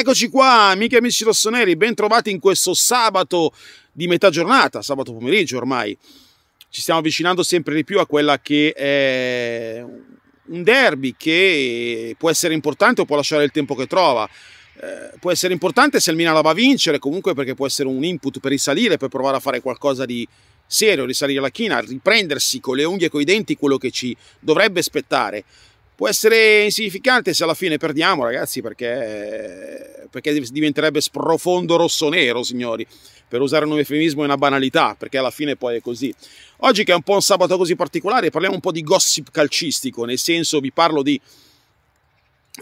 Eccoci qua, amiche e amici rossoneri, bentrovati in questo sabato di metà giornata, sabato pomeriggio ormai. Ci stiamo avvicinando sempre di più a quella che è un derby che può essere importante o può lasciare il tempo che trova. Eh, può essere importante se il Milan la va a vincere, comunque perché può essere un input per risalire, per provare a fare qualcosa di serio, risalire la china, riprendersi con le unghie e coi denti quello che ci dovrebbe aspettare può essere insignificante se alla fine perdiamo, ragazzi, perché, perché diventerebbe sprofondo rosso-nero, signori. Per usare un eufemismo è una banalità, perché alla fine poi è così. Oggi che è un po' un sabato così particolare, parliamo un po' di gossip calcistico, nel senso vi parlo di,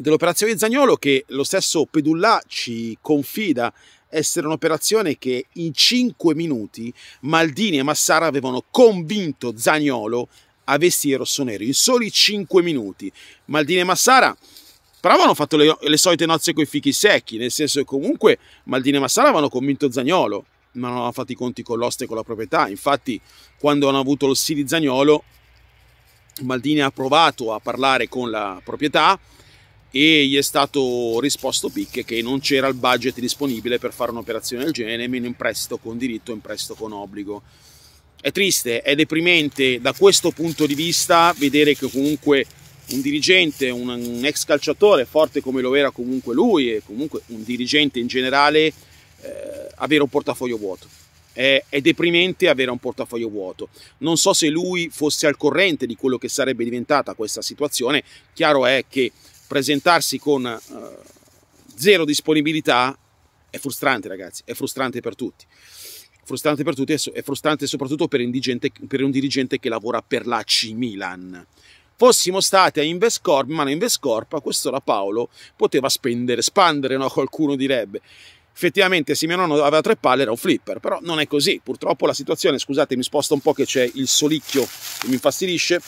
dell'operazione Zagnolo che lo stesso Pedulla ci confida essere un'operazione che in 5 minuti Maldini e Massara avevano convinto Zagnolo a vestire i rossoneri in soli 5 minuti. Maldini e Massara però avevano fatto le, le solite nozze coi fichi secchi, nel senso che comunque Maldini e Massara avevano convinto Zagnolo, ma non avevano fatto i conti con l'oste e con la proprietà. Infatti, quando hanno avuto lo sì di Zagnolo, Maldini ha provato a parlare con la proprietà e gli è stato risposto picche che non c'era il budget disponibile per fare un'operazione del genere, meno in prestito con diritto in prestito con obbligo. È triste, è deprimente da questo punto di vista vedere che comunque un dirigente, un, ex calciatore forte come lo era comunque lui e comunque un dirigente in generale eh, avere un portafoglio vuoto. È, è, deprimente avere un portafoglio vuoto. Non so se lui fosse al corrente di quello che sarebbe diventata questa situazione. Chiaro è che presentarsi con eh, zero disponibilità è frustrante, ragazzi, è frustrante per tutti frustrante per tutti e frustrante soprattutto per, per un dirigente che lavora per la C Milan fossimo stati a Investcorp, ma la Investcorp a quest'ora Paolo poteva spendere, spandere, no? qualcuno direbbe. Effettivamente se mio nonno aveva tre palle era un flipper, però non è così. Purtroppo la situazione, scusate mi sposto un po' che c'è il solicchio che mi infastidisce,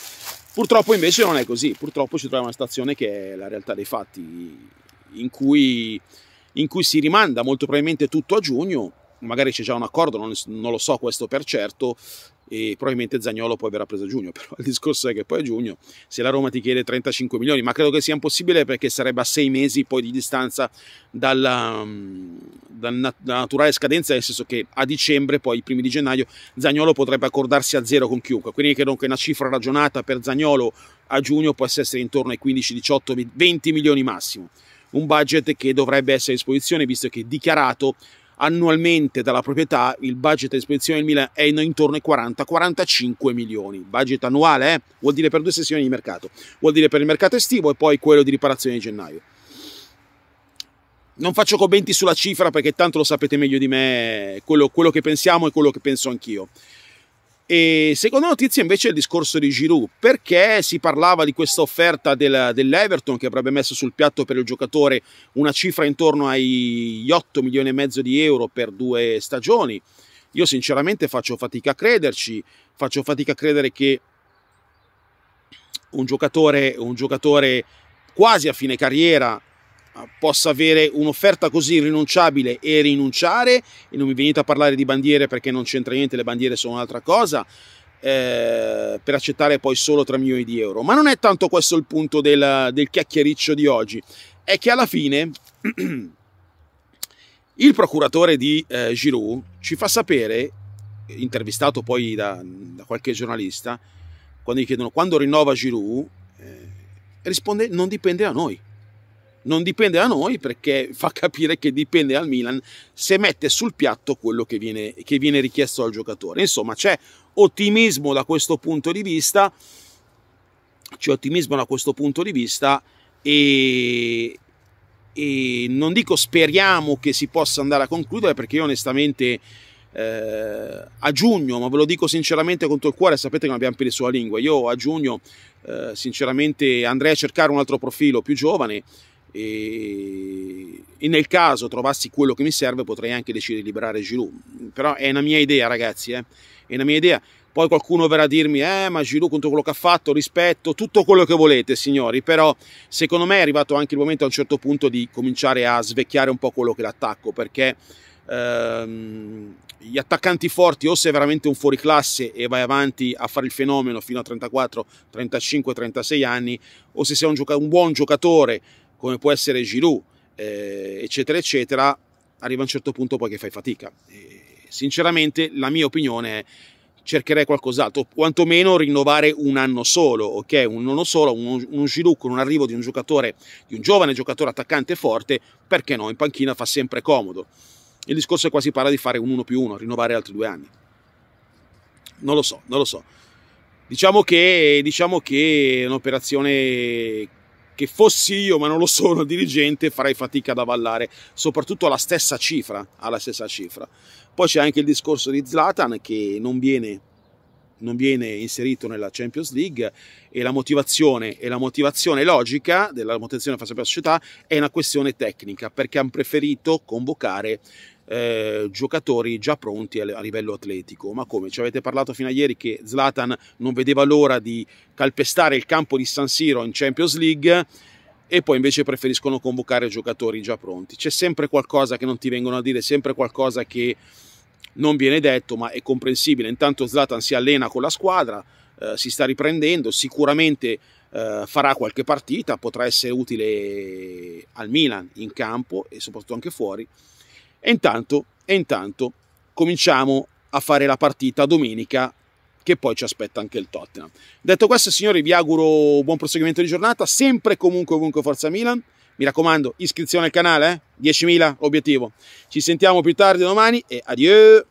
purtroppo invece non è così. Purtroppo ci troviamo in una situazione che è la realtà dei fatti, in cui, in cui si rimanda molto probabilmente tutto a giugno, magari c'è già un accordo, non, non, lo so questo per certo, e probabilmente Zagnolo poi verrà preso a giugno, però il discorso è che poi a giugno se la Roma ti chiede 35 milioni, ma credo che sia impossibile perché sarebbe a sei mesi poi di distanza dalla, mm, dalla naturale scadenza, nel senso che a dicembre, poi i primi di gennaio, Zagnolo potrebbe accordarsi a zero con chiunque, quindi credo che una cifra ragionata per Zagnolo a giugno possa essere intorno ai 15, 18, 20 milioni massimo. Un budget che dovrebbe essere a disposizione, visto che dichiarato annualmente dalla proprietà il budget a disposizione del Milan è intorno ai 40-45 milioni. Budget annuale, eh? vuol dire per due sessioni di mercato, vuol dire per il mercato estivo e poi quello di riparazione di gennaio. Non faccio commenti sulla cifra perché tanto lo sapete meglio di me, quello, quello che pensiamo e quello che penso anch'io. E seconda notizia invece è il discorso di Giroud, perché si parlava di questa offerta del, dell'Everton che avrebbe messo sul piatto per il giocatore una cifra intorno agli 8 milioni e mezzo di euro per due stagioni. Io sinceramente faccio fatica a crederci, faccio fatica a credere che un giocatore, un giocatore quasi a fine carriera eh, possa avere un'offerta così irrinunciabile e rinunciare, e non mi venite a parlare di bandiere perché non c'entra niente, le bandiere sono un'altra cosa, eh, per accettare poi solo 3 milioni di euro. Ma non è tanto questo il punto del, del chiacchiericcio di oggi, è che alla fine il procuratore di eh, Giroud ci fa sapere, intervistato poi da, da qualche giornalista, quando gli chiedono quando rinnova Giroud, eh, risponde non dipende da noi non dipende da noi perché fa capire che dipende dal Milan se mette sul piatto quello che viene, che viene richiesto al giocatore. Insomma, c'è ottimismo da questo punto di vista, c'è ottimismo da questo punto di vista e, e non dico speriamo che si possa andare a concludere perché io onestamente... Eh, a giugno, ma ve lo dico sinceramente contro il cuore, sapete che non abbiamo peli sulla lingua. Io a giugno, eh, sinceramente, andrei a cercare un altro profilo più giovane e, e, nel caso trovassi quello che mi serve potrei anche decidere di liberare Giroud però è una mia idea ragazzi eh? è una mia idea poi qualcuno verrà a dirmi eh ma Giroud contro quello che ha fatto rispetto tutto quello che volete signori però secondo me è arrivato anche il momento a un certo punto di cominciare a svecchiare un po' quello che è l'attacco perché ehm, gli attaccanti forti o sei veramente un fuoriclasse e vai avanti a fare il fenomeno fino a 34, 35, 36 anni o se sei un, un buon giocatore come può essere Giroud, eh, eccetera, eccetera, arriva a un certo punto poi che fai fatica. E sinceramente la mia opinione è cercherei qualcos'altro, quantomeno rinnovare un anno solo, ok? Un anno solo, un, un Giroud con un arrivo di un giocatore, di un giovane giocatore attaccante forte, perché no? In panchina fa sempre comodo. Il discorso è quasi si parla di fare un 1 più 1, rinnovare altri due anni. Non lo so, non lo so. Diciamo che, diciamo che è un'operazione che fossi io, ma non lo sono, dirigente, farei fatica ad avallare, soprattutto alla stessa cifra. Alla stessa cifra. Poi c'è anche il discorso di Zlatan che non viene non viene inserito nella Champions League e la motivazione, e la motivazione logica della motivazione che fa sapere la società è una questione tecnica perché hanno preferito convocare eh, giocatori già pronti a, livello atletico. Ma come? Ci avete parlato fino a ieri che Zlatan non vedeva l'ora di calpestare il campo di San Siro in Champions League e poi invece preferiscono convocare giocatori già pronti. C'è sempre qualcosa che non ti vengono a dire, sempre qualcosa che non viene detto, ma è comprensibile. Intanto Zlatan si allena con la squadra, eh, si sta riprendendo, sicuramente eh, farà qualche partita, potrà essere utile al Milan in campo e soprattutto anche fuori. E intanto, e intanto cominciamo a fare la partita domenica che poi ci aspetta anche il Tottenham. Detto questo, signori, vi auguro buon proseguimento di giornata, sempre comunque comunque Forza Milan. Mi raccomando, iscrizione al canale, eh? 10.000 obiettivo. Ci sentiamo più tardi domani e addio!